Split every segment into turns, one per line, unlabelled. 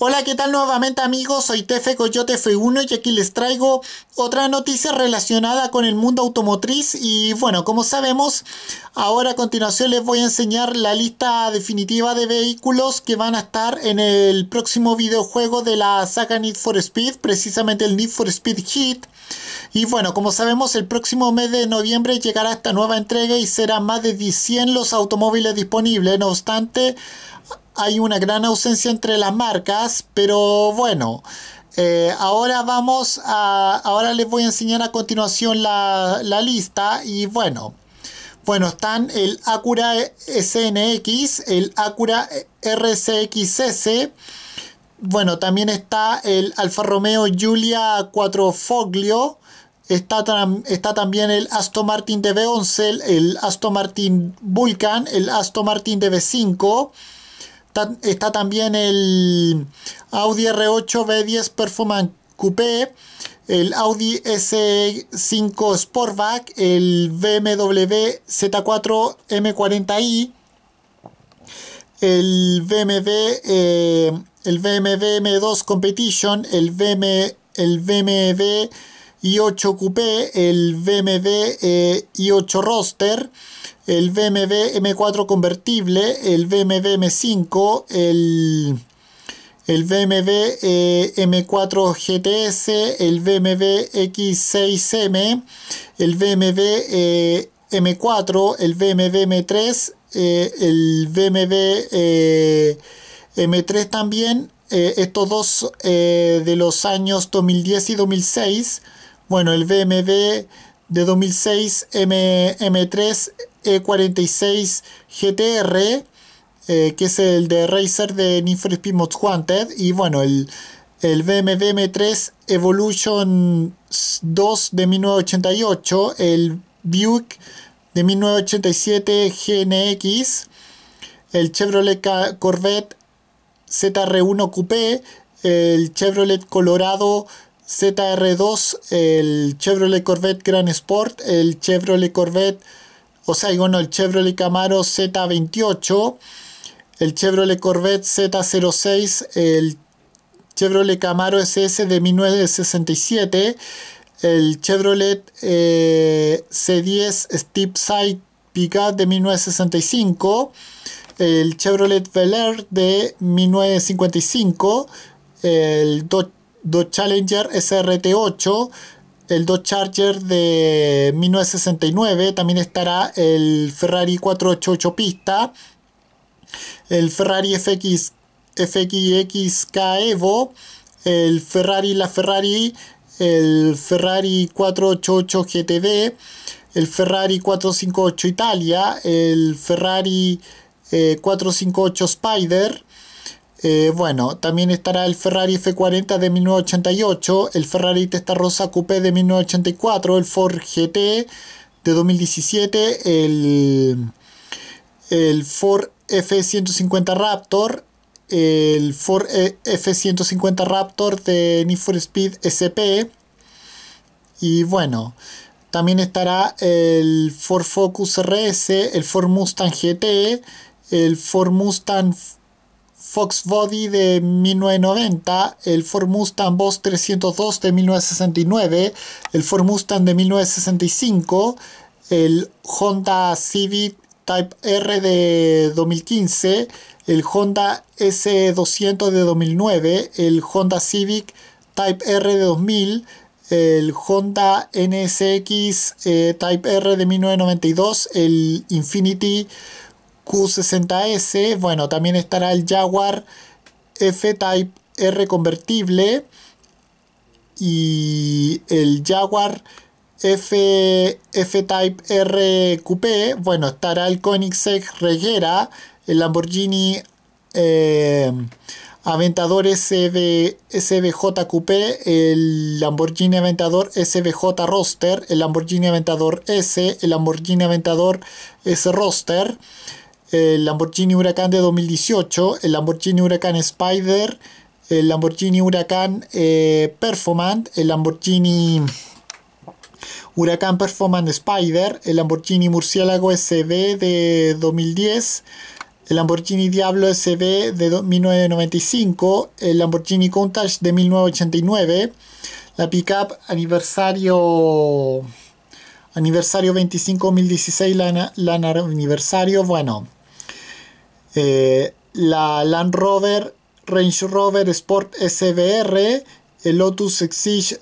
Hola, ¿qué tal nuevamente amigos? Soy Tefe Coyote F1 y aquí les traigo otra noticia relacionada con el mundo automotriz y bueno, como sabemos, ahora a continuación les voy a enseñar la lista definitiva de vehículos que van a estar en el próximo videojuego de la saga Need for Speed, precisamente el Need for Speed Heat. Y bueno, como sabemos, el próximo mes de noviembre llegará esta nueva entrega y será más de 100 los automóviles disponibles. No obstante, hay una gran ausencia entre las marcas, pero bueno. Eh, ahora vamos a. Ahora les voy a enseñar a continuación la, lista. Y bueno. Bueno, están el Acura SNX, el Acura RCXS. Bueno, también está el Alfa Romeo Giulia 4 Foglio. Está, está, también el Aston Martin DB11, el Aston Martin Vulcan, el Aston Martin DB5. Está, también el Audi R8 V10 Performance Coupé, el Audi S5 Sportback, el BMW Z4 M40i, el BMW, eh, el BMW M2 Competition, el BMW, el BMW i8 Coupé, el BMW y i8 Roster, el BMW M4 convertible, el BMW M5, el, el BMW M4 GTS, el BMW X6M, el BMW M4, eh, el BMW M3, eh, el BMW M3 eh, también, estos dos de los años 2010 y 2006. Bueno, el BMW de 2006 M, 3 E46 GTR, que es el de Racer de Need for Wanted, y bueno, el, el BMW M3 Evolution 2 de 1988, el Buick de 1987 GNX, el Chevrolet Corvette ZR1 Coupé, el Chevrolet Colorado ZR2, el Chevrolet Corvette Grand Sport, el Chevrolet Corvette, o sea, bueno, el Chevrolet Camaro Z28, el Chevrolet Corvette Z06, el Chevrolet Camaro SS de 1967, el Chevrolet eh, C10 Steep Side Pickup de 1965, el Chevrolet Bel de 1955, el Dodge Dodge Challenger SRT8, el Dodge Charger de 1969, también estará el Ferrari 488 pista, el Ferrari FX, Evo, el Ferrari La Ferrari, el Ferrari 488 GTB, el Ferrari 458 Italia, el Ferrari 458 eh, Spider, eh, bueno, también estará el Ferrari F40 de 1988, el Ferrari Testarossa Coupé de 1984, el Ford GT de 2017, el, el Ford F150 Raptor, el Ford eh, F150 Raptor de Need for Speed SP. Y bueno, también estará el Ford Focus RS, el Ford Mustang GT, el Ford Mustang Fox Body de 1990, el Ford Mustang Boss 302 de 1969, el Ford Mustang de 1965, el Honda Civic Type R de 2015, el Honda S200 de 2009, el Honda Civic Type R de 2000, el Honda NSX eh, Type R de 1992, el Infinity Q60S, bueno, también estará el Jaguar F-Type R convertible y el Jaguar F, F-Type R Coupé, bueno, estará el Koenigsegg Regera, el Lamborghini eh, Aventador SV, SBJ Coupé, el Lamborghini Aventador SBJ Roster, el Lamborghini Aventador S, el Lamborghini Aventador S Roster, el Lamborghini Huracán de 2018, el Lamborghini Huracán Spider, el Lamborghini Huracán eh, Performant, el Lamborghini Huracán Performant Spider, el Lamborghini Murciélago SB de 2010, el Lamborghini Diablo SB de 1995, el Lamborghini Countach de 1989, la pickup aniversario aniversario 25 2016 la, la aniversario, bueno, eh, la Land Rover Range Rover Sport SBR, el Lotus Exige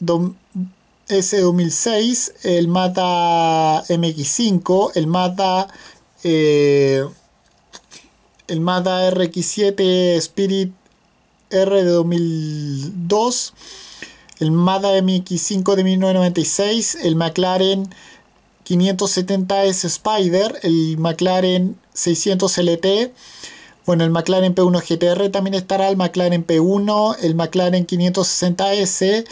S2006, el Mazda MX5, el Mazda eh, el Mazda RX7 Spirit R de 2002, el Mazda MX5 de 1996, el McLaren 570S Spider, el McLaren 600 LT, bueno, el McLaren P1 GTR también estará, el McLaren P1, el McLaren 560S,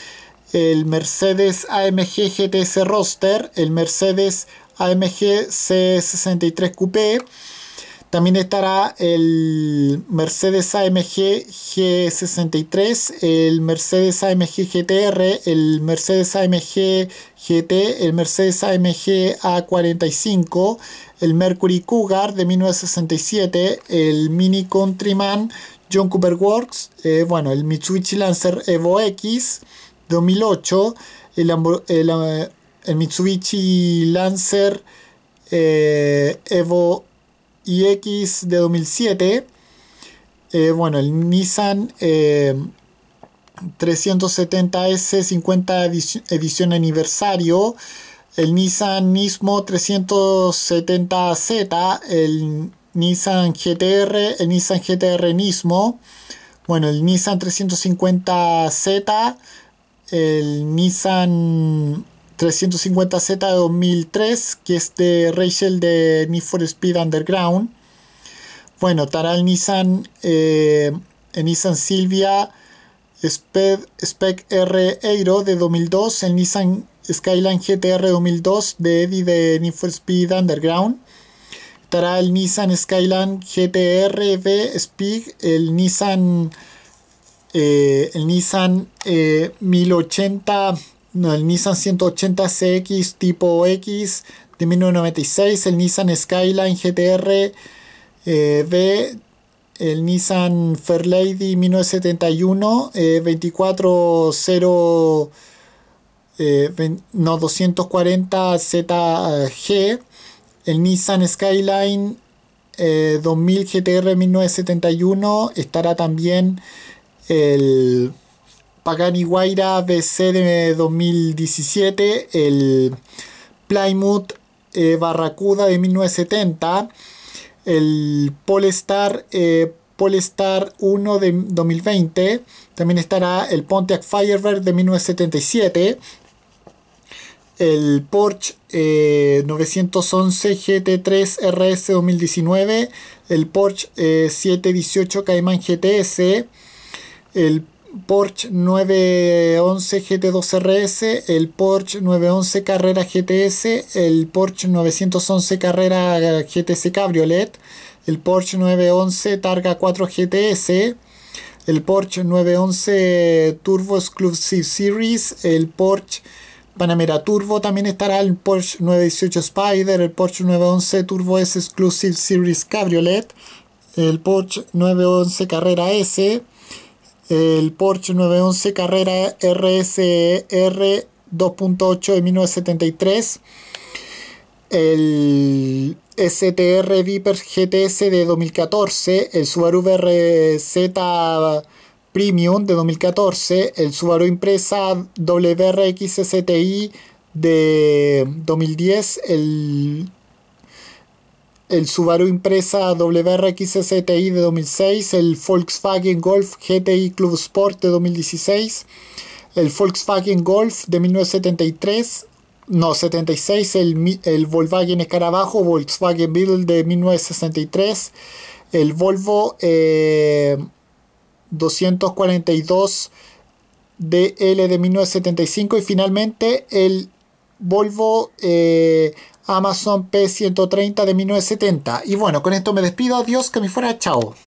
el Mercedes AMG GTS Roster, el Mercedes AMG C63 Coupé, también estará el Mercedes AMG G63, el Mercedes AMG GTR, el Mercedes AMG GT, el Mercedes AMG A45, el Mercury Cougar de 1967, el Mini Countryman John Cooper Works, eh, bueno, el Mitsubishi Lancer Evo X 2008, el, eh, el, Mitsubishi Lancer eh, Evo Evo X de 2007. Eh, bueno, el Nissan 370S eh, 50 edición aniversario, el Nissan Nismo 370Z, el Nissan GTR, el Nissan GTR Nismo, bueno, el Nissan 350Z, el Nissan 350Z de 2003, que es de Rachel de Need for Speed Underground. Bueno, Taral Nissan, el eh, Nissan Silvia, Spec, Spec R Eiro de 2002, el Nissan Skyline GTR 2002 de Eddie de Need for Speed Underground. Estará el Nissan Skyline GTR B Speed, el Nissan, eh, el Nissan 1080 eh, el Nissan 180 CX tipo X de 1996, el Nissan Skyline GTR eh, B, el Nissan Fairlady 1971, 240, eh, eh, no, 240 ZG, el Nissan Skyline 2000 GTR 1971, estará también el Pagani Guaira BC de 2017, el Plymouth eh, Barracuda de 1970, el Polestar eh, Polestar 1 de 2020, también estará el Pontiac Firebird de 1977, el Porsche 911 GT3 RS 2019, el Porsche 718 eh, Cayman GTS, el Porsche 911 GT2 RS, el Porsche 911 Carrera GTS, el Porsche 911 Carrera GTS Cabriolet, el Porsche 911 Targa 4 GTS, el Porsche 911 Turbo Exclusive Series, el Porsche Panamera Turbo también estará, el Porsche 918 Spider, el Porsche 911 Turbo S Exclusive Series Cabriolet, el Porsche 911 Carrera S, el Porsche 911 Carrera RSR 2.8 de 1973, el STR Viper GTS de 2014, el Subaru VRZ Premium de 2014, el Subaru Impresa WRX STI de 2010, el el Subaru Impresa WRX STI de 2006, el Volkswagen Golf GTI Club Sport de 2016, el Volkswagen Golf de 1973, no, 76, el, Volkswagen Escarabajo, Volkswagen Beetle de 1963, el Volvo 242 eh, DL de 1975 y finalmente el Volvo eh, Amazon P130 de 1970. Y bueno, con esto me despido. Adiós, que me fuera. Chao.